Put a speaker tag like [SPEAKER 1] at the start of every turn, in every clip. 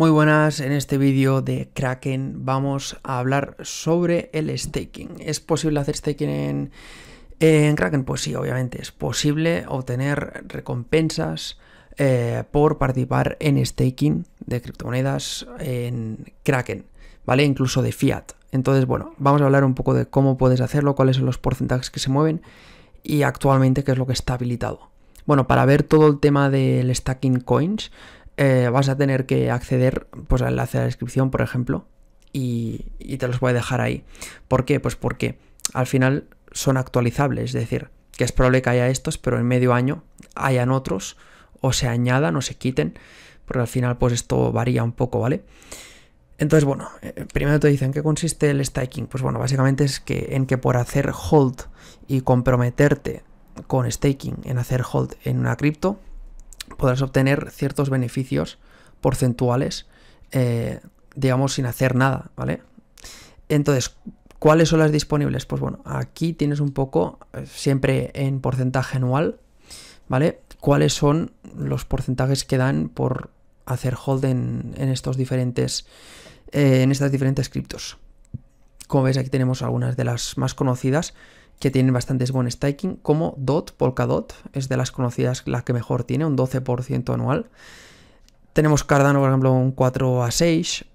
[SPEAKER 1] Muy buenas, en este vídeo de Kraken vamos a hablar sobre el staking. ¿Es posible hacer staking en, Kraken? Pues sí, obviamente es posible obtener recompensas eh, por participar en staking de criptomonedas en Kraken, ¿vale? Incluso de fiat. Entonces, bueno, vamos a hablar un poco de cómo puedes hacerlo, cuáles son los porcentajes que se mueven y actualmente qué es lo que está habilitado. Bueno, para ver todo el tema del staking coins, eh, vas a tener que acceder pues, al enlace de la descripción, por ejemplo, y, te los voy a dejar ahí. ¿Por qué? Pues porque al final son actualizables, es decir, que es probable que haya estos, pero en medio año hayan otros, o se añadan o se quiten, porque al final pues esto varía un poco, ¿vale? Entonces, bueno, eh, primero te dicen qué consiste el staking. Pues bueno, básicamente es que en que por hacer hold y comprometerte con staking en hacer hold en una cripto, podrás obtener ciertos beneficios porcentuales, eh, digamos, sin hacer nada, ¿vale? Entonces, ¿cuáles son las disponibles? Pues bueno, aquí tienes un poco, eh, siempre en porcentaje anual, ¿vale? ¿Cuáles son los porcentajes que dan por hacer hold en, estos diferentes, eh, en estas diferentes criptos? Como veis, aquí tenemos algunas de las más conocidas, que tienen bastantes buen staking, como DOT, Polkadot, es de las conocidas la que mejor tiene, un 12% anual. Tenemos Cardano, por ejemplo, un 4 a 6,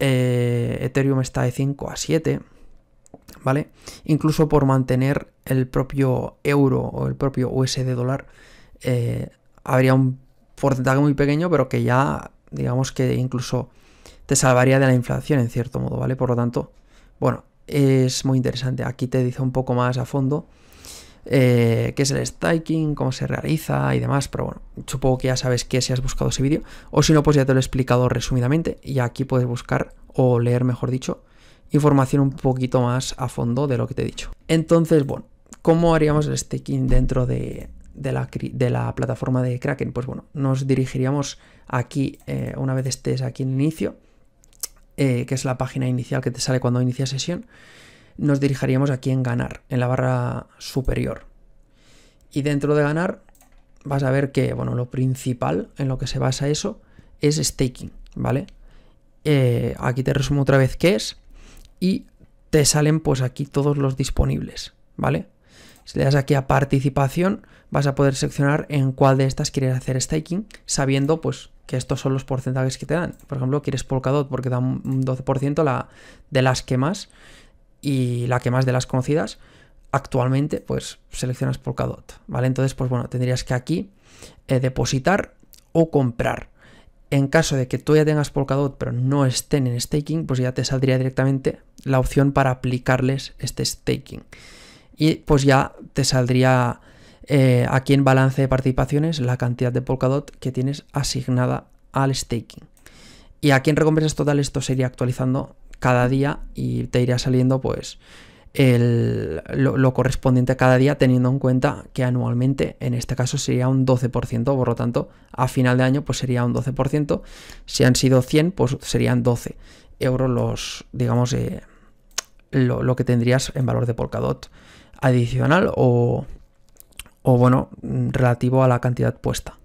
[SPEAKER 1] eh, Ethereum está de 5 a 7, ¿vale? Incluso por mantener el propio euro o el propio USD dólar, eh, habría un porcentaje muy pequeño, pero que ya, digamos que incluso te salvaría de la inflación en cierto modo, ¿vale? Por lo tanto, bueno, es muy interesante. Aquí te dice un poco más a fondo eh, qué es el staking, cómo se realiza y demás, pero bueno, supongo que ya sabes que si has buscado ese vídeo, o si no, pues ya te lo he explicado resumidamente y aquí puedes buscar o leer, mejor dicho, información un poquito más a fondo de lo que te he dicho. Entonces, bueno, ¿cómo haríamos el staking dentro de, de, la, de la, plataforma de Kraken? Pues bueno, nos dirigiríamos aquí, eh, una vez estés aquí en inicio, eh, que es la página inicial que te sale cuando inicia sesión, nos dirigiríamos aquí en ganar, en la barra superior. Y dentro de ganar vas a ver que, bueno, lo principal en lo que se basa eso es staking, ¿vale? Eh, aquí te resumo otra vez qué es y te salen pues aquí todos los disponibles, ¿vale? Si le das aquí a participación, vas a poder seleccionar en cuál de estas quieres hacer staking, sabiendo pues que estos son los porcentajes que te dan. Por ejemplo, quieres Polkadot porque da un 12% de las que más y la que más de las conocidas. Actualmente, pues seleccionas Polkadot, ¿vale? Entonces, pues bueno, tendrías que aquí eh, depositar o comprar. En caso de que tú ya tengas Polkadot pero no estén en staking, pues ya te saldría directamente la opción para aplicarles este staking. Y pues ya te saldría eh, aquí en balance de participaciones la cantidad de Polkadot que tienes asignada al staking. Y aquí en recompensas totales esto se iría actualizando cada día y te iría saliendo pues lo, correspondiente a cada día teniendo en cuenta que anualmente en este caso sería un 12%, por lo tanto a final de año pues sería un 12%, si han sido 100 pues serían 12 euros los digamos eh, lo, lo que tendrías en valor de Polkadot adicional o o bueno, mm, relativo a la cantidad puesta.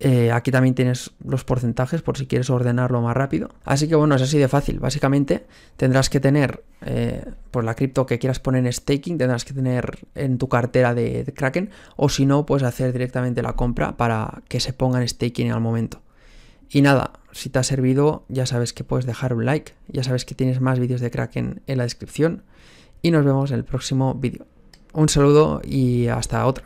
[SPEAKER 1] Eh, aquí también tienes los porcentajes por si quieres ordenarlo más rápido. Así que bueno, es así de fácil. Básicamente tendrás que tener eh, pues la cripto que quieras poner en staking, tendrás que tener en tu cartera de, Kraken o si no, puedes hacer directamente la compra para que se ponga en staking al momento. Y nada, si te ha servido ya sabes que puedes dejar un like, ya sabes que tienes más vídeos de Kraken en la descripción y nos vemos en el próximo vídeo. Un saludo y hasta otra.